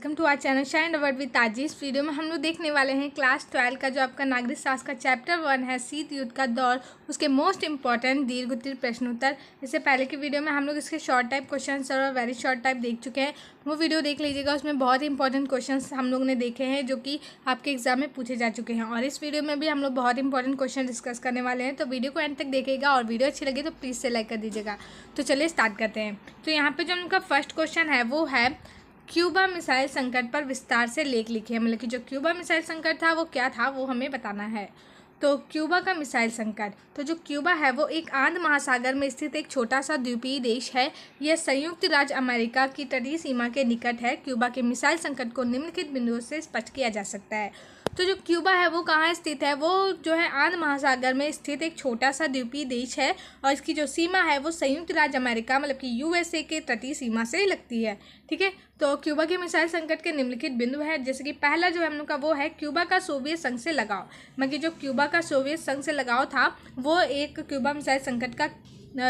welcome to our channel shine award with ताजी इस video में हम लोग देखने वाले हैं क्लास ट्वेल्व का जो आपका नागरिक शास्त्र का चैप्टर वन है शीत युद्ध का दौर उसके मोस्ट इंपॉर्टेंट दीर्घ उत्तर इससे पहले के वीडियो में हम लोग इसके शॉर्ट टाइप क्वेश्चन और वेरी शॉर्ट टाइप देख चुके हैं वो वीडियो देख लीजिएगा उसमें बहुत ही इंपॉर्टेंट क्वेश्चन हम लोग ने देखे हैं जो कि आपके एग्जाम में पूछे जा चुके हैं और इस वीडियो में भी हम लोग बहुत इंपॉर्टेंट क्वेश्चन डिस्कस करने वाले हैं तो वीडियो को एंड तक देखेगा और वीडियो अच्छी लगी तो प्लीज़ से लाइक कर दीजिएगा तो चलिए स्टार्ट करते हैं तो यहाँ पर जो उनका फर्स्ट क्वेश्चन है वो है क्यूबा मिसाइल संकट पर विस्तार से लेख लिखे मतलब कि जो क्यूबा मिसाइल संकट था वो क्या था वो हमें बताना है तो क्यूबा का मिसाइल संकट तो जो क्यूबा है वो एक आंध महासागर में स्थित एक छोटा सा द्वीपीय देश है यह संयुक्त राज्य अमेरिका की तटीय सीमा के निकट है क्यूबा के मिसाइल संकट को निम्नलिखित बिंदुओं से स्पष्ट किया जा सकता है तो जो क्यूबा है वो कहाँ स्थित है वो जो है आंध महासागर में स्थित एक छोटा सा द्वीपीय देश है और इसकी जो सीमा है वो संयुक्त राज्य अमेरिका मतलब कि यूएसए के तटीय सीमा से लगती है ठीक है तो क्यूबा के मिसाइल संकट के निम्नलिखित बिंदु है जैसे कि पहला जो है हम लोग का वो है क्यूबा का सोवियत संघ से लगाव मतलब जो क्यूबा का सोवियत संघ से लगाव था वो एक क्यूबा मिसाइल संकट का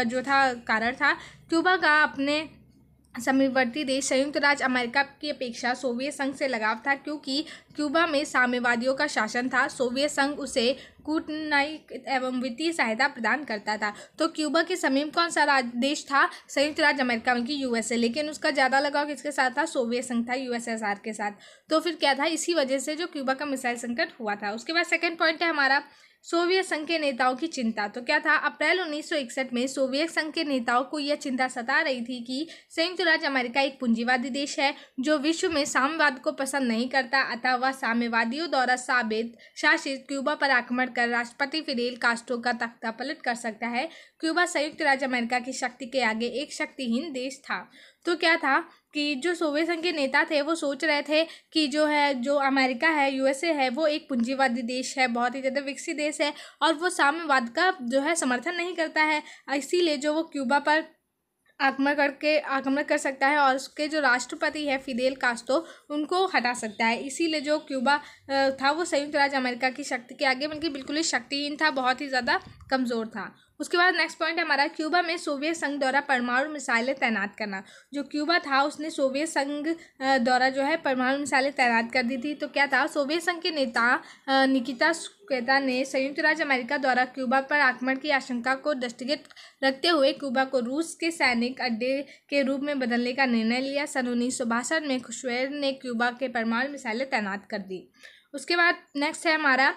जो था कारण था क्यूबा का अपने समीपवर्ती देश संयुक्त राज्य अमेरिका की अपेक्षा सोवियत संघ से लगाव था क्योंकि क्यूबा में साम्यवादियों का शासन था सोवियत संघ उसे कूटनायिक एवं वित्तीय सहायता प्रदान करता था तो क्यूबा के समीप कौन सा देश था संयुक्त राज्य अमेरिका में कि यूएसए लेकिन उसका ज़्यादा लगाव किसके साथ था सोवियत संघ था यूएसएसआर के साथ तो फिर क्या था इसी वजह से जो क्यूबा का मिसाइल संकट हुआ था उसके बाद सेकेंड पॉइंट है हमारा सोवियत संघ के नेताओं की चिंता तो क्या था अप्रैल 1961 में सोवियत संघ के नेताओं को यह चिंता सता रही थी कि संयुक्त राज्य अमेरिका एक पूंजीवादी देश है जो विश्व में साम्यवाद को पसंद नहीं करता अतः वह साम्यवादियों द्वारा साबित शासित क्यूबा पर आक्रमण कर राष्ट्रपति फिडेल कास्ट्रो का तख्ता पलट कर सकता है क्यूबा संयुक्त राज्य अमेरिका की शक्ति के आगे एक शक्तिहीन देश था तो क्या था कि जो सोवियत संघ के नेता थे वो सोच रहे थे कि जो है जो अमेरिका है यूएसए है वो एक पूंजीवादी देश है बहुत ही ज़्यादा विकसित देश है और वो साम्यवाद का जो है समर्थन नहीं करता है इसीलिए जो वो क्यूबा पर आक्रमण करके आक्रमण कर सकता है और उसके जो राष्ट्रपति है फिदेल कास्तो उनको हटा सकता है इसीलिए जो क्यूबा था वो संयुक्त राज्य अमेरिका की शक्ति के आगे बल्कि बिल्कुल ही शक्तिहीन था बहुत ही ज़्यादा कमज़ोर था उसके बाद नेक्स्ट पॉइंट है हमारा क्यूबा में सोवियत संघ द्वारा परमाणु मिसाइलें तैनात करना जो क्यूबा था उसने सोवियत संघ द्वारा जो है परमाणु मिसाइलें तैनात कर दी थी तो क्या था सोवियत संघ के नेता निकिता क्वेता ने संयुक्त राज्य अमेरिका द्वारा क्यूबा पर आक्रमण की आशंका को दृष्टिगत रखते हुए क्यूबा को रूस के सैनिक अड्डे के रूप में बदलने का निर्णय लिया सन उन्नीस में खुशवेर ने क्यूबा के परमाणु मिसाइलें तैनात कर दी उसके बाद नेक्स्ट है हमारा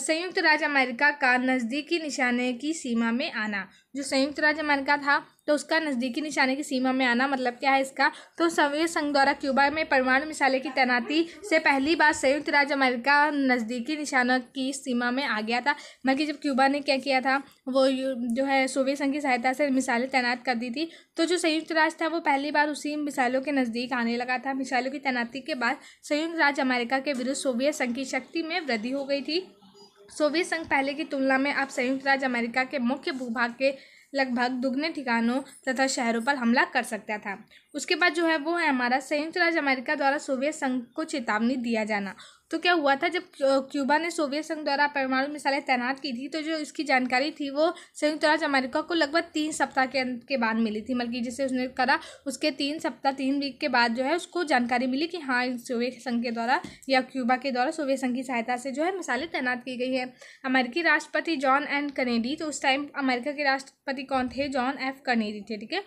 संयुक्त राज्य अमेरिका का नज़दीकी निशाने की सीमा में आना जो संयुक्त राज्य अमेरिका था तो उसका नज़दीकी निशाने की सीमा में आना मतलब क्या है इसका तो सोवियत संघ द्वारा क्यूबा में परमाणु मिसाइल की तैनाती से पहली बार संयुक्त राज्य अमेरिका नज़दीकी निशानों की सीमा में आ गया था बल्कि जब क्यूबा ने क्या किया था वो जो है सोवियत संघ की सहायता से मिसाइलें तैनात कर दी थी तो जो संयुक्त राज्य था वो पहली बार उसी मिसाइलों के नज़दीक आने लगा था मिसाइलों की तैनाती के बाद संयुक्त राज्य अमेरिका के विरुद्ध सोवियत संघ की शक्ति में वृद्धि हो गई थी सोवियत संघ पहले की तुलना में अब संयुक्त राज्य अमेरिका के मुख्य भूभाग के लगभग दुगने ठिकानों तथा शहरों पर हमला कर सकता था उसके बाद जो है वो है हमारा संयुक्त राज्य अमेरिका द्वारा सोवियत संघ को चेतावनी दिया जाना तो क्या हुआ था जब क्यूबा ने सोवियत संघ द्वारा परमाणु मिसाइलें तैनात की थी तो जो इसकी जानकारी थी वो संयुक्त राज्य अमेरिका को लगभग तीन सप्ताह के अंत के बाद मिली थी बल्कि जिसे उसने करा उसके तीन सप्ताह तीन वीक के बाद जो है उसको जानकारी मिली कि हाँ सोवियत संघ के द्वारा या क्यूबा के द्वारा सोवियत संघ की सहायता से जो है मिसाइलें तैनात की गई है अमेरिकी राष्ट्रपति जॉन एन कनेडी तो उस टाइम अमेरिका के राष्ट्रपति कौन थे जॉन एफ कनेडी थे ठीक है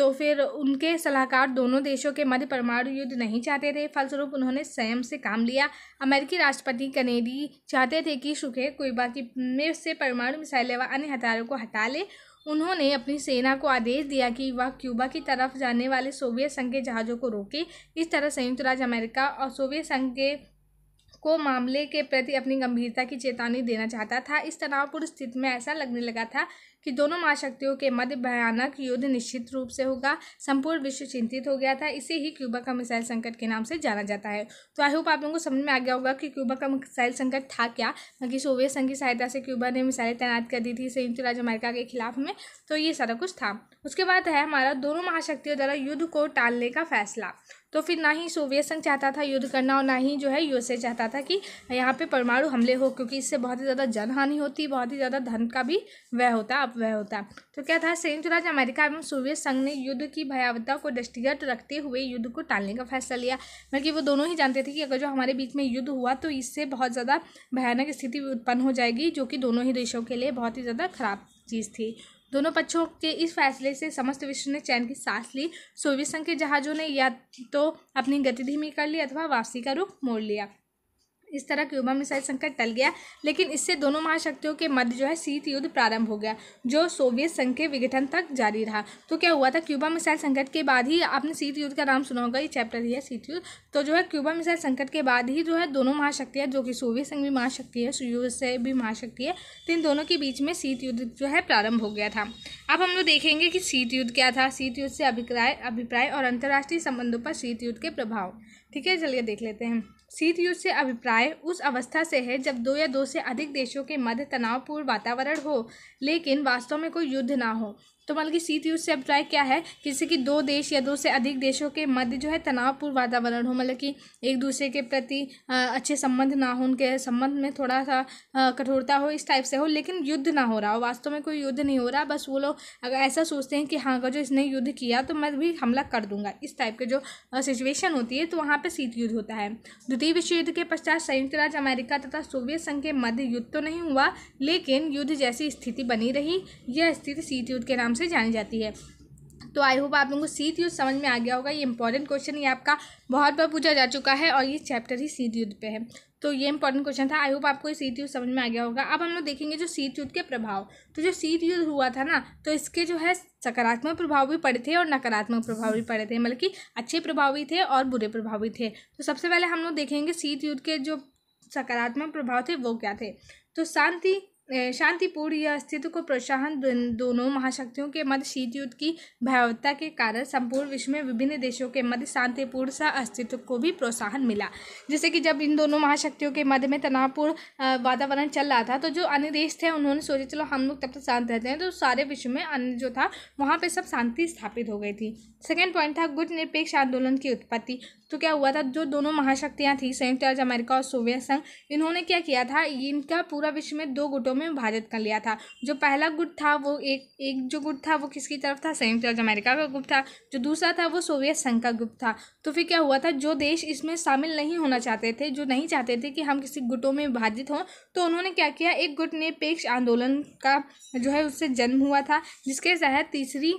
तो फिर उनके सलाहकार दोनों देशों के मध्य परमाणु युद्ध नहीं चाहते थे फलस्वरूप उन्होंने स्वयं से काम लिया अमेरिकी राष्ट्रपति कनेडी चाहते थे कि सुखे कोई बात में से परमाणु मिसाइलें व अन्य हथियारों को हटा ले उन्होंने अपनी सेना को आदेश दिया कि वह क्यूबा की तरफ जाने वाले सोवियत संघ के जहाज़ों को रोके इस तरह संयुक्त राज्य अमेरिका और सोवियत संघ के को मामले के प्रति अपनी गंभीरता की चेतावनी देना चाहता था इस तनावपूर्ण स्थिति में ऐसा लगने लगा था कि दोनों महाशक्तियों के मध्य भयानक युद्ध निश्चित रूप से होगा संपूर्ण विश्व चिंतित हो गया था इसे ही क्यूबा का मिसाइल संकट के नाम से जाना जाता है तो आई होप आप लोगों को समझ में आ गया होगा कि क्यूबा का मिसाइल संकट था क्या बाकी सोवियत संघ की सहायता से क्यूबा ने मिसाइलें तैनात कर दी थी संयुक्त राज्य अमेरिका के खिलाफ में तो ये सारा कुछ था उसके बाद है हमारा दोनों महाशक्तियों द्वारा युद्ध को टालने का फैसला तो फिर ना ही सोवियत संघ चाहता था युद्ध करना और ना ही जो है यूएसए चाहता था कि यहाँ पे परमाणु हमले हो क्योंकि इससे बहुत ही ज़्यादा जनहानि होती बहुत ही ज़्यादा धन का भी व्यय होता अपव्यय होता तो क्या था संयुक्त तो राज्य अमेरिका एवं सोवियत संघ ने युद्ध की भयावता को दृष्टिगत रखते हुए युद्ध को टालने का फैसला लिया बल्कि वो दोनों ही जानते थे कि अगर जो हमारे बीच में युद्ध हुआ तो इससे बहुत ज़्यादा भयानक स्थिति उत्पन्न हो जाएगी जो कि दोनों ही देशों के लिए बहुत ही ज़्यादा खराब चीज़ थी दोनों पक्षों के इस फैसले से समस्त विश्व ने चैन की सांस ली सोवियत संघ के जहाज़ों ने या तो अपनी गतिधीमी कर ली अथवा वापसी का रुख मोड़ लिया इस तरह क्यूबा मिसाइल संकट टल गया लेकिन इससे दोनों महाशक्तियों के मध्य जो है शीत युद्ध प्रारंभ हो गया जो सोवियत संघ के विघटन तक जारी रहा तो क्या हुआ था क्यूबा मिसाइल संकट के बाद ही आपने शीत युद्ध का नाम सुना होगा ये चैप्टर ही है शीत युद्ध तो जो है क्यूबा मिसाइल संकट के बाद ही जो है दोनों महाशक्तियाँ जो कि सोवियत संघ भी महाशक्ति है यूएसए भी महाशक्ति है तो इन दोनों के बीच में शीत युद्ध जो है प्रारंभ हो गया था अब हम लोग देखेंगे कि शीत युद्ध क्या था शीत युद्ध से अभिप्राय अभिप्राय और अंतर्राष्ट्रीय संबंधों पर शीत युद्ध के प्रभाव ठीक है चलिए देख लेते हैं शीत युद्ध से अभिप्राय उस अवस्था से है जब दो या दो से अधिक देशों के मध्य तनावपूर्ण वातावरण हो लेकिन वास्तव में कोई युद्ध ना हो तो मतलब कि शीत युद्ध से अभिप्राय क्या है जैसे कि दो देश या दो से अधिक देशों के मध्य जो है तनावपूर्ण वातावरण हो मतलब कि एक दूसरे के प्रति अच्छे संबंध ना हो उनके संबंध में थोड़ा सा कठोरता हो इस टाइप से हो लेकिन युद्ध ना हो रहा हो वास्तव में कोई युद्ध नहीं हो रहा बस वो लोग अगर ऐसा सोचते हैं कि हाँ अगर जो इसने युद्ध किया तो मैं भी हमला कर दूंगा इस टाइप के जो सिचुएशन होती है तो वहाँ पर शीत युद्ध होता है द्वितीय विश्व युद्ध के पश्चात संयुक्त राज्य अमेरिका तथा सोवियत संघ के मध्य युद्ध तो नहीं हुआ लेकिन युद्ध जैसी स्थिति बनी रही यह स्थिति शीत युद्ध के नाम से से जानी जाती है तो आई होप आप लोगों को शीत युद्ध समझ में आ गया होगा ये इंपॉर्टेंट क्वेश्चन ये आपका बहुत बार पूछा जा चुका है और ये चैप्टर ही शीत युद्ध पे है तो ये इंपॉर्टेंट क्वेश्चन था आई होप आपको ये शीत युद्ध समझ में आ गया होगा अब हम लोग देखेंगे जो शीत युद्ध के प्रभाव तो जो शीत युद्ध हुआ था ना तो इसके जो है सकारात्मक प्रभाव भी पड़े थे और नकारात्मक प्रभाव भी पड़े थे मतलब कि अच्छे प्रभाव भी थे और बुरे प्रभाव भी थे तो सबसे पहले हम लोग देखेंगे शीत युद्ध के जो सकारात्मक प्रभाव थे वो क्या थे तो शांति शांतिपूर्ण यह अस्तित्व को प्रोत्साहन दोनों महाशक्तियों के मध्य शीत युद्ध की भयावता के कारण संपूर्ण विश्व में विभिन्न देशों के मध्य शांतिपूर्ण सा अस्तित्व को भी प्रोत्साहन मिला जैसे कि जब इन दोनों महाशक्तियों के मध्य में तनावपूर्ण वातावरण चल रहा था तो जो अन्य देश थे उन्होंने सोचा चलो हम लोग तब तक शांत रहते हैं तो सारे विश्व में अन्य जो था वहाँ पर सब शांति स्थापित हो गई थी सेकेंड पॉइंट था गुट निरपेक्ष आंदोलन की उत्पत्ति तो क्या हुआ था जो दोनों महाशक्तियाँ थी संयुक्त राज्य अमेरिका और सोवियत संघ इन्होंने क्या किया था इनका पूरा विश्व में दो गुटों में विभाजित कर लिया था जो पहला गुट था वो एक एक जो गुट था वो किसकी तरफ था संयुक्त राज्य अमेरिका का गुट था जो दूसरा था वो सोवियत संघ का गुट था तो फिर क्या हुआ था जो देश इसमें शामिल नहीं होना चाहते थे जो नहीं चाहते थे कि हम किसी गुटों में विभाजित हों तो उन्होंने क्या किया एक गुट निरपेक्ष आंदोलन का जो है उससे जन्म हुआ था जिसके तहत तीसरी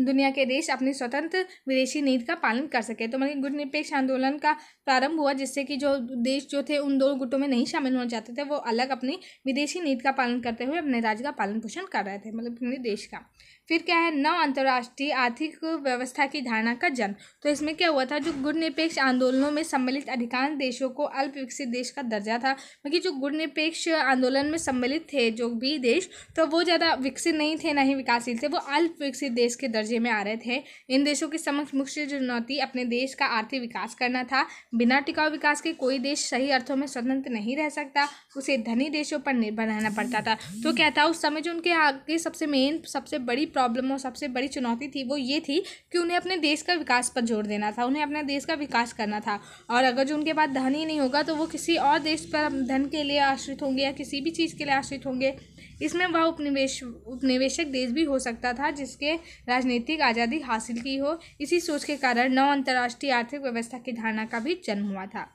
दुनिया के देश अपनी स्वतंत्र विदेशी नीति का पालन कर सके तो मतलब गुट निरपेक्ष आंदोलन का प्रारंभ हुआ जिससे कि जो देश जो थे उन दो गुटों में नहीं शामिल होना चाहते थे वो अलग अपनी विदेशी नीति का पालन करते हुए अपने राज्य का पालन पोषण कर रहे थे मतलब अपने देश का फिर क्या है नौ अंतर्राष्ट्रीय आर्थिक व्यवस्था की धारणा का जन्म तो इसमें क्या हुआ था जो गुणनिरपेक्ष आंदोलनों में सम्मिलित अधिकांश देशों को अल्प विकसित देश का दर्जा था बल्कि जो गुणनिरपेक्ष आंदोलन में सम्मिलित थे जो भी देश तो वो ज़्यादा विकसित नहीं थे ना ही विकासशील थे वो अल्प विकसित देश के दर्जे में आ रहे थे इन देशों के समक्ष मुख्य चुनौती अपने देश का आर्थिक विकास करना था बिना टिकाऊ विकास के कोई देश सही अर्थों में स्वतंत्र नहीं रह सकता उसे धनी देशों पर निर्भर रहना पड़ता था तो क्या था उस समय जो उनके आगे सबसे मेन सबसे बड़ी प्रॉब्लम और सबसे बड़ी चुनौती थी वो ये थी कि उन्हें अपने देश का विकास पर जोर देना था उन्हें अपने देश का विकास करना था और अगर जो उनके पास धन ही नहीं होगा तो वो किसी और देश पर धन के लिए आश्रित होंगे या किसी भी चीज़ के लिए आश्रित होंगे इसमें वह उपनिवेश उपनिवेशक देश भी हो सकता था जिसके राजनीतिक आज़ादी हासिल की हो इसी सोच के कारण नौ अंतर्राष्ट्रीय आर्थिक व्यवस्था की धारणा का भी जन्म हुआ था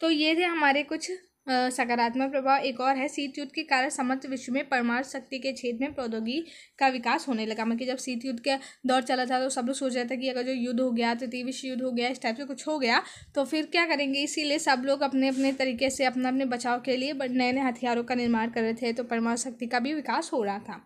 तो ये थे हमारे कुछ सकारात्मक प्रभाव एक और है शीत युद्ध के कारण समस्त विश्व में परमाणु शक्ति के क्षेत्र में प्रौद्योगिकी का विकास होने लगा मतलब कि जब शीत युद्ध का दौर चला था तो सब लोग सोच रहे थे कि अगर जो युद्ध हो गया तृतीय विश्व युद्ध हो गया इस टाइप से कुछ हो गया तो फिर क्या करेंगे इसीलिए सब लोग अपने अपने तरीके से अपना अपने बचाव के लिए नए नए हथियारों का निर्माण कर रहे थे तो परमाणु शक्ति का भी विकास हो रहा था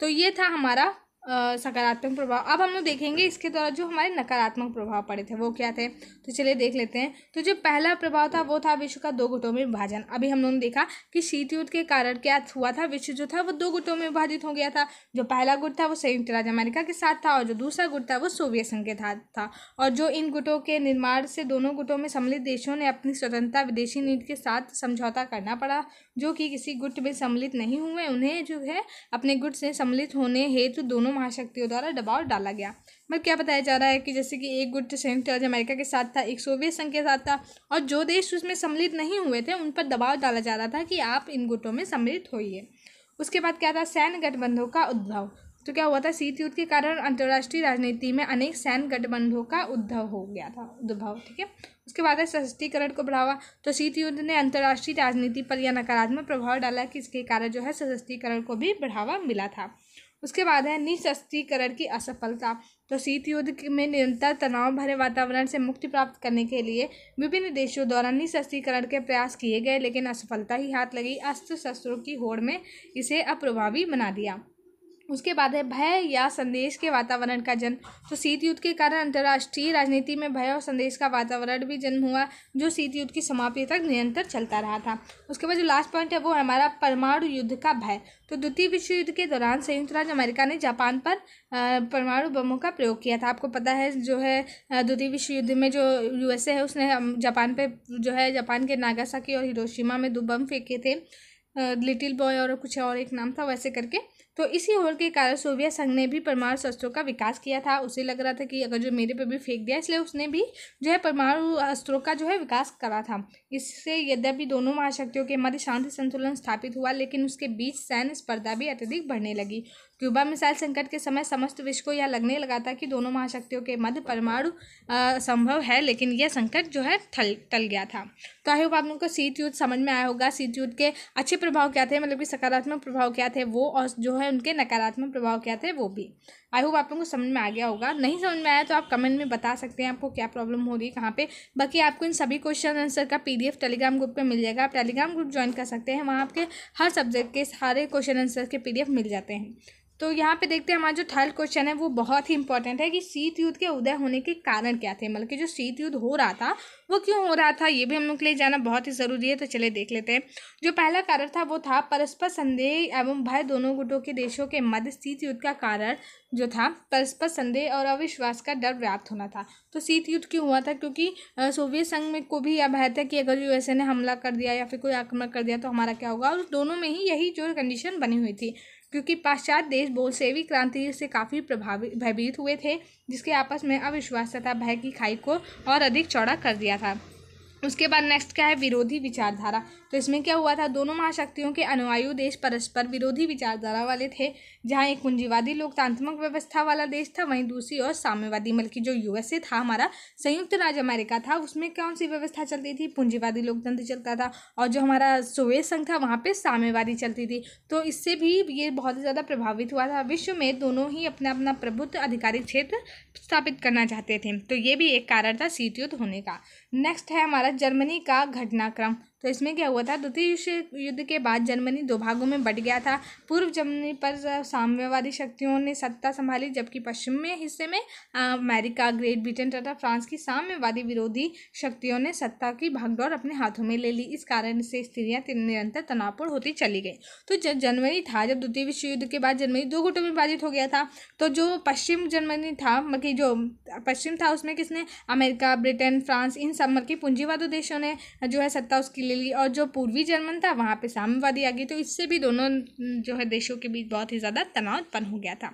तो ये था हमारा सकारात्मक प्रभाव अब हम लोग देखेंगे इसके द्वारा जो हमारे नकारात्मक प्रभाव पड़े थे वो क्या थे तो चलिए देख लेते हैं तो जो पहला प्रभाव था वो था विश्व का दो गुटों में विभाजन अभी हम लोगों ने देखा कि शीत युद्ध के कारण क्या हुआ था विश्व जो था वो दो गुटों में विभाजित हो गया था जो पहला गुट था वो संयुक्त राज्य अमेरिका के साथ था और जो दूसरा गुट था वो सोवियत संघ के साथ था और जो इन गुटों के निर्माण से दोनों गुटों में सम्मिलित देशों ने अपनी स्वतंत्रता विदेशी नीति के साथ समझौता करना पड़ा जो कि किसी गुट में सम्मिलित नहीं हुए उन्हें जो है अपने गुट से सम्मिलित होने हेतु दोनों महाशक्तियों द्वारा दबाव डाला गया मतलब क्या बताया जा रहा है कि जैसे कि एक गुट संयुक्त राज्य अमेरिका के साथ था एक सोवियत संघ के साथ था और जो देश उसमें सम्मिलित नहीं हुए थे उन पर दबाव डाला जा रहा था कि आप इन गुटों में सम्मिलित होइए उसके बाद क्या था सैन्य गठबंधों का उद्भव तो क्या हुआ था शीत युद्ध के कारण अंतर्राष्ट्रीय राजनीति में अनेक सैन्य गठबंधों का उद्भव हो गया था उद्भव ठीक है उसके बाद है सशस्त्रीकरण को बढ़ावा तो शीत युद्ध ने अंतर्राष्ट्रीय राजनीति पर यह नकारात्मक प्रभाव डाला कि इसके कारण जो है सशस्त्रीकरण को भी बढ़ावा मिला था उसके बाद है निशस्त्रीकरण की असफलता तो शीत युद्ध में निरंतर तनाव भरे वातावरण से मुक्ति प्राप्त करने के लिए विभिन्न देशों द्वारा निशस्त्रीकरण के प्रयास किए गए लेकिन असफलता ही हाथ लगी अस्त्र शस्त्रों की होड़ में इसे अप्रभावी बना दिया उसके बाद है भय या संदेश के वातावरण का जन्म तो शीत युद्ध के कारण अंतर्राष्ट्रीय राजनीति में भय और संदेश का वातावरण भी जन्म हुआ जो शीत युद्ध की समाप्ति तक निरंतर चलता रहा था उसके बाद जो लास्ट पॉइंट है वो हमारा परमाणु युद्ध का भय तो द्वितीय विश्व युद्ध के दौरान संयुक्त राज्य अमेरिका ने जापान पर परमाणु बमों का प्रयोग किया था आपको पता है जो है द्वितीय विश्व युद्ध में जो यूएसए है उसने जापान पर जो है जापान के नागासाकी और हिरोशिमा में दो बम फेंके थे लिटिल बॉय और कुछ और एक नाम था वैसे करके तो इसी और के कारण सोवियत संघ ने भी परमाणु शस्त्रों का विकास किया था उसे लग रहा था कि अगर जो मेरे पे भी फेंक दिया इसलिए उसने भी जो है परमाणु अस्त्रों का जो है विकास करा था इससे यद्यपि दोनों महाशक्तियों के मध्य शांति संतुलन स्थापित हुआ लेकिन उसके बीच सैन्य स्पर्धा भी अत्यधिक बढ़ने लगी क्यूबा मिसाइल संकट के समय समस्त विश्व को यह लगने लगा था कि दोनों महाशक्तियों के मध्य परमाणु संभव है लेकिन यह संकट जो है थल टल गया था तो आई होप आप लोगों को शीत युद्ध समझ में आया होगा शीत युद्ध के अच्छे प्रभाव क्या थे मतलब कि सकारात्मक प्रभाव क्या थे वो और जो है उनके नकारात्मक प्रभाव क्या थे वो भी आई होप आप लोगों को समझ में आ गया होगा नहीं समझ में आया तो आप कमेंट में बता सकते हैं आपको क्या प्रॉब्लम हो रही है कहाँ पर बाकी आपको इन सभी क्वेश्चन आंसर का पी टेलीग्राम ग्रुप पर मिल जाएगा आप टेलीग्राम ग्रुप ज्वाइन कर सकते हैं वहाँ आपके हर सब्जेक्ट के सारे क्वेश्चन आंसर के पी मिल जाते हैं तो यहाँ पे देखते हैं हमारा जो थर्ड क्वेश्चन है वो बहुत ही इंपॉर्टेंट है कि शीत युद्ध के उदय होने के कारण क्या थे मतलब कि जो शीत युद्ध हो रहा था वो क्यों हो रहा था ये भी हम लोग के लिए जाना बहुत ही ज़रूरी है तो चले देख लेते हैं जो पहला कारण था वो था परस्पर संदेह एवं भय दोनों गुटों के देशों के मध्य शीत युद्ध का कारण जो था परस्पर संदेह और अविश्वास का डर व्याप्त होना था तो शीत युद्ध क्यों हुआ था क्योंकि सोवियत संघ में को भी यह भय था कि अगर यूएसए ने हमला कर दिया या फिर कोई आक्रमण कर दिया तो हमारा क्या होगा और दोनों में ही यही जो कंडीशन बनी हुई थी क्योंकि पाश्चात्य देश बोलसेवी क्रांति से काफ़ी प्रभावित भयभीत हुए थे जिसके आपस में अविश्वास तथा भय की खाई को और अधिक चौड़ा कर दिया था उसके बाद नेक्स्ट क्या है विरोधी विचारधारा तो इसमें क्या हुआ था दोनों महाशक्तियों के अनुवायु देश परस्पर विरोधी विचारधारा वाले थे जहाँ एक पूंजीवादी लोकतांत्रिक व्यवस्था वाला देश था वहीं दूसरी और साम्यवादी बल्कि जो यूएसए था हमारा संयुक्त राज्य अमेरिका था उसमें कौन सी व्यवस्था चलती थी पूंजीवादी लोकतंत्र चलता था और जो हमारा सोवियत संघ था वहाँ पर साम्यवादी चलती थी तो इससे भी ये बहुत ज़्यादा प्रभावित हुआ था विश्व में दोनों ही अपना अपना प्रभुत्व आधिकारिक क्षेत्र स्थापित करना चाहते थे तो ये भी एक कारण था युद्ध होने का नेक्स्ट है हमारा जर्मनी का घटनाक्रम तो इसमें क्या हुआ था द्वितीय विश्व युद्ध के बाद जर्मनी दो भागों में बट गया था पूर्व जर्मनी पर साम्यवादी शक्तियों ने सत्ता संभाली जबकि पश्चिम में हिस्से में अमेरिका ग्रेट ब्रिटेन तथा फ्रांस की साम्यवादी विरोधी शक्तियों ने सत्ता की भागदौड़ अपने हाथों में ले ली इस कारण से स्थितियाँ निरंतर तनावपूर्ण होती चली गई तो जब जनवरी था जब द्वितीय विश्व युद्ध के बाद जर्मनी दो गुटों में विभाजित हो गया था तो जो पश्चिम जर्मनी था मतलब जो पश्चिम था उसमें किसने अमेरिका ब्रिटेन फ्रांस इन सब मतलब पूंजीवाद देशों ने जो है सत्ता उसकी ले ली और जो पूर्वी जर्मन था वहाँ पे साम्यवादी आ गई तो इससे भी दोनों जो है देशों के बीच बहुत ही ज़्यादा तनाव उत्पन्न हो गया था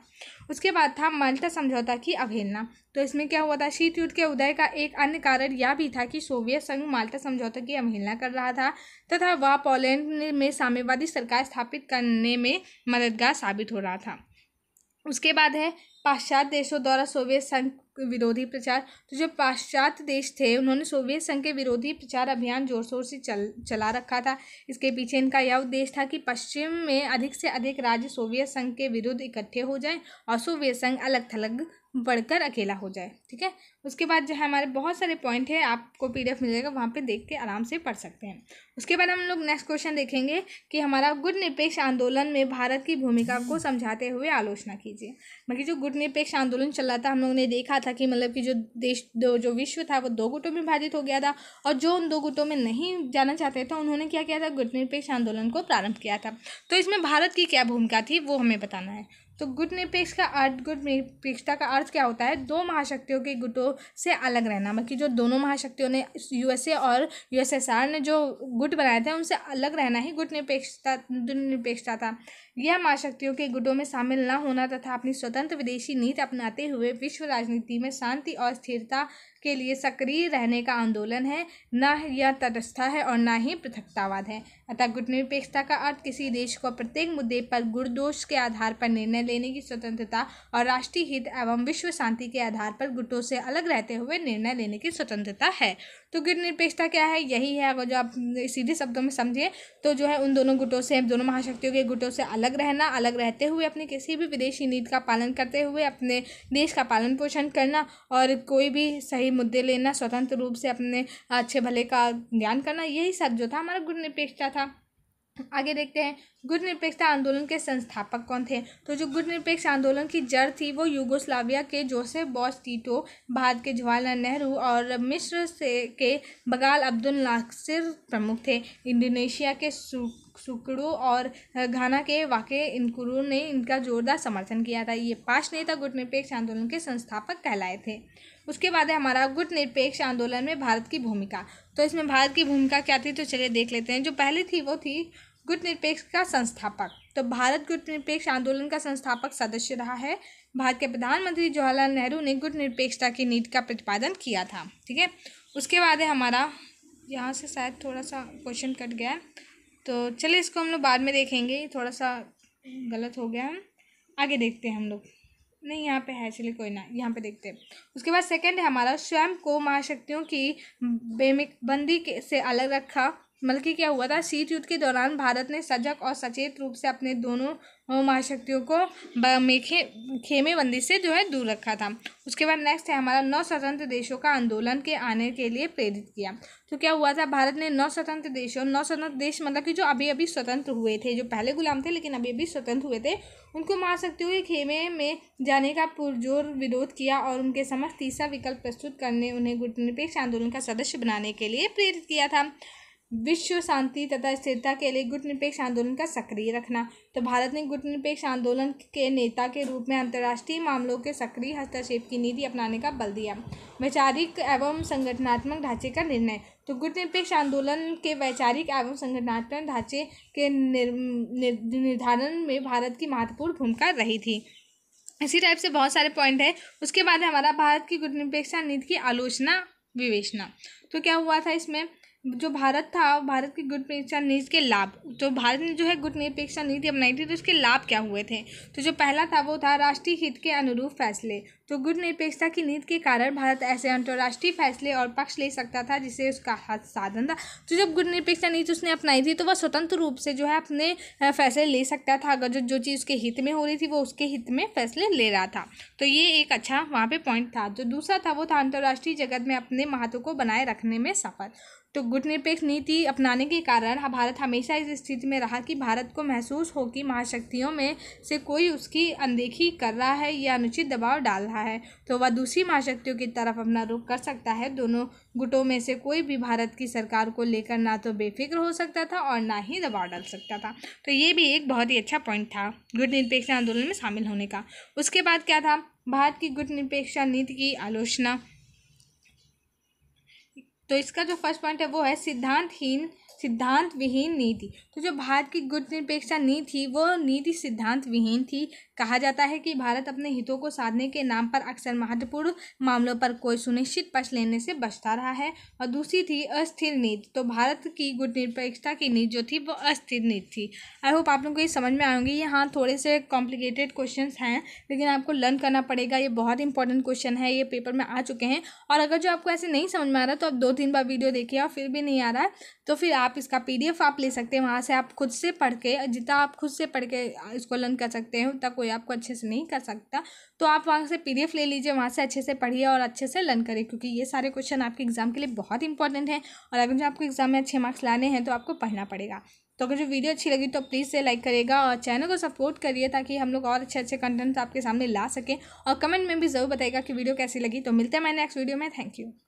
उसके बाद था माल्टा समझौता की अवहेलना तो इसमें क्या हुआ था शीत युद्ध के उदय का एक अन्य कारण यह भी था कि सोवियत संघ माल्टा समझौता की अवहेलना कर रहा था तथा वह पोलैंड में साम्यवादी सरकार स्थापित करने में मददगार साबित हो रहा था उसके बाद है पाश्चात्य देशों द्वारा सोवियत संघ विरोधी प्रचार तो जो पाश्चात्य देश थे उन्होंने सोवियत संघ के विरोधी प्रचार अभियान जोर शोर से चल चला रखा था इसके पीछे इनका यह उद्देश्य था कि पश्चिम में अधिक से अधिक राज्य सोवियत संघ के विरुद्ध इकट्ठे हो जाएं और सोवियत संघ अलग थलग बढ़कर अकेला हो जाए ठीक है उसके बाद जो है हमारे बहुत सारे पॉइंट है आपको पी डी मिल जाएगा वहाँ पे देख के आराम से पढ़ सकते हैं उसके बाद हम लोग नेक्स्ट क्वेश्चन देखेंगे कि हमारा गुट निरपेक्ष आंदोलन में भारत की भूमिका को समझाते हुए आलोचना कीजिए बाकी जो गुट निरपेक्ष आंदोलन चल रहा था हम लोगों ने देखा था कि मतलब कि जो देश दो जो विश्व था वो दो गुटों में विभाजित हो गया था और जो उन दो गुटों में नहीं जाना चाहते थे उन्होंने क्या किया था गुट निरपेक्ष आंदोलन को प्रारंभ किया था तो इसमें भारत की क्या भूमिका थी वो हमें बताना है तो गुट निरपेक्ष का अर्थ गुट निरपेक्षता का अर्थ क्या होता है दो महाशक्तियों के गुटों से अलग रहना मतलब कि जो दोनों महाशक्तियों ने यूएसए और यूएसएसआर ने जो गुट बनाए थे उनसे अलग रहना ही गुट निरपेक्षता निरपेक्षता था यह महाशक्तियों के गुटों में शामिल न होना तथा अपनी स्वतंत्र विदेशी नीति अपनाते हुए विश्व राजनीति में शांति और स्थिरता के लिए सक्रिय रहने का आंदोलन है न यह तटस्था है और न ही पृथकतावाद है अतः गुटनिरपेक्षता का अर्थ किसी देश को प्रत्येक मुद्दे पर गुरुदोष के आधार पर निर्णय लेने की स्वतंत्रता और राष्ट्रीय हित एवं विश्व शांति के आधार पर गुटों से अलग रहते हुए निर्णय लेने की स्वतंत्रता है तो गुटनिरपेक्षता क्या है यही है अगर जो आप सीधे शब्दों में समझें तो जो है उन दोनों गुटों से दोनों महाशक्तियों के गुटों से अलग अलग रहना अलग रहते हुए अपने किसी भी विदेशी नीति का पालन करते हुए अपने देश का पालन पोषण करना और कोई भी सही मुद्दे लेना स्वतंत्र रूप से अपने अच्छे भले का ज्ञान करना यही सब जो था हमारा निरपेक्षता था आगे देखते हैं निरपेक्षता आंदोलन के संस्थापक कौन थे तो जो निरपेक्ष आंदोलन की जड़ थी वो यूगोस्लाविया के जोसेफ बॉस टीटो भारत के जवाहरलाल नेहरू और मिस्र से के बगाल अब्दुल नासिर प्रमुख थे इंडोनेशिया के सु सुकड़ू और घाना के वाके इनकुरु ने इनका जोरदार समर्थन किया था ये पाँच नेता गुट निरपेक्ष आंदोलन के संस्थापक कहलाए थे उसके बाद है हमारा गुट निरपेक्ष आंदोलन में भारत की भूमिका तो इसमें भारत की भूमिका क्या थी तो चलिए देख लेते हैं जो पहले थी वो थी गुट निरपेक्ष का संस्थापक तो भारत गुट निरपेक्ष आंदोलन का संस्थापक सदस्य रहा है भारत के प्रधानमंत्री जवाहरलाल नेहरू ने गुट निरपेक्षता की नीति का प्रतिपादन किया था ठीक है उसके बाद है हमारा यहाँ से शायद थोड़ा सा क्वेश्चन कट गया है तो चलिए इसको हम लोग बाद में देखेंगे थोड़ा सा गलत हो गया हम आगे देखते हैं हम लोग नहीं यहाँ पे है चलिए कोई ना यहाँ पे देखते हैं उसके बाद सेकंड है हमारा स्वयं को महाशक्तियों की बेमिक बंदी के से अलग रखा बल्कि क्या हुआ था शीत युद्ध के दौरान भारत ने सजग और सचेत रूप से अपने दोनों महाशक्तियों को मेखे खेमेबंदी से जो है दूर रखा था उसके बाद नेक्स्ट है हमारा नौ स्वतंत्र देशों का आंदोलन के आने के लिए प्रेरित किया तो क्या हुआ था भारत ने नौ स्वतंत्र देशों नौ स्वतंत्र देश मतलब कि जो अभी अभी स्वतंत्र हुए थे जो पहले गुलाम थे लेकिन अभी अभी स्वतंत्र हुए थे उनको महाशक्तियों के खेमे में जाने का पुरजोर विरोध किया और उनके समक्ष तीसरा विकल्प प्रस्तुत करने उन्हें गुटनिरपेक्ष आंदोलन का सदस्य बनाने के लिए प्रेरित किया था विश्व शांति तथा स्थिरता के लिए गुट निरपेक्ष आंदोलन का सक्रिय रखना तो भारत ने गुटनिरपेक्ष आंदोलन के नेता के रूप में अंतर्राष्ट्रीय मामलों के सक्रिय हस्तक्षेप की नीति अपनाने का बल दिया वैचारिक एवं संगठनात्मक ढांचे का निर्णय तो गुट निरपेक्ष आंदोलन के वैचारिक एवं संगठनात्मक ढांचे के निर, निर, निर्धारण में भारत की महत्वपूर्ण भूमिका रही थी इसी टाइप से बहुत सारे पॉइंट है उसके बाद हमारा भारत की गुट नीति की आलोचना विवेचना तो क्या हुआ था इसमें जो भारत था भारत की गुट निरपेक्षा नीति के लाभ तो भारत ने जो है गुट निरपेक्षा नीति अपनाई थी तो उसके लाभ क्या हुए थे तो जो पहला था वो था राष्ट्रीय हित के अनुरूप फैसले तो गुट निरपेक्षता की नीति के कारण भारत ऐसे अंतर्राष्ट्रीय फैसले और पक्ष ले सकता था जिससे उसका हाथ साधन था तो जब गुट निरपेक्षता नीति उसने अपनाई थी तो वह स्वतंत्र रूप से जो है अपने फैसले ले सकता था अगर जो जो चीज़ उसके हित में हो रही थी वो उसके हित में फैसले ले रहा था तो ये एक अच्छा वहाँ पर पॉइंट था जो दूसरा था वो था अंतर्राष्ट्रीय जगत में अपने महत्व को बनाए रखने में सफल तो गुट निरपेक्ष नीति अपनाने के कारण भारत हमेशा इस स्थिति में रहा कि भारत को महसूस हो कि महाशक्तियों में से कोई उसकी अनदेखी कर रहा है या अनुचित दबाव डाल रहा है तो वह दूसरी महाशक्तियों की तरफ अपना रुख कर सकता है दोनों गुटों में से कोई भी भारत की सरकार को लेकर ना तो बेफिक्र हो सकता था और ना ही दबाव डाल सकता था तो ये भी एक बहुत ही अच्छा पॉइंट था गुट निरपेक्ष आंदोलन में शामिल होने का उसके बाद क्या था भारत की गुट निरपेक्ष नीति की आलोचना तो इसका जो फर्स्ट पॉइंट है वो है सिद्धांतहीन सिद्धांत विहीन नीति तो जो भारत की गुट निरपेक्षता नीति थी वो नीति सिद्धांत विहीन थी कहा जाता है कि भारत अपने हितों को साधने के नाम पर अक्सर महत्वपूर्ण मामलों पर कोई सुनिश्चित पक्ष लेने से बचता रहा है और दूसरी थी अस्थिर नीति तो भारत की गुटनिरपेक्षता की नीति जो थी वो अस्थिर नीति थी आई होप आप लोगों को ये समझ में ये हाँ थोड़े से कॉम्प्लिकेटेड क्वेश्चन हैं लेकिन आपको लर्न करना पड़ेगा ये बहुत इंपॉर्टेंट क्वेश्चन है ये पेपर में आ चुके हैं और अगर जो आपको ऐसे नहीं समझ में आ रहा तो आप दो तीन बार वीडियो देखिए और फिर भी नहीं आ रहा है तो फिर आप इसका पी आप ले सकते हैं वहाँ से आप खुद से पढ़ के जितना आप खुद से पढ़ के इसको लर्न कर सकते हैं उतना कोई कोई आपको अच्छे से नहीं कर सकता तो आप वहाँ से पी ले लीजिए वहाँ से अच्छे से पढ़िए और अच्छे से लर्न करिए क्योंकि ये सारे क्वेश्चन आपके एग्ज़ाम के लिए बहुत इंपॉर्टेंट है और अगर जो आपको एग्ज़ाम में अच्छे मार्क्स लाने हैं तो आपको पढ़ना पड़ेगा तो अगर जो वीडियो अच्छी लगी तो प्लीज़ से लाइक करेगा और चैनल को सपोर्ट करिए ताकि हम लोग और अच्छे अच्छे कंटेंट्स आपके सामने ला सकें और कमेंट में भी ज़रूर बताएगा कि वीडियो कैसी लगी तो मिलते हैं मैं नेक्स्ट वीडियो में थैंक यू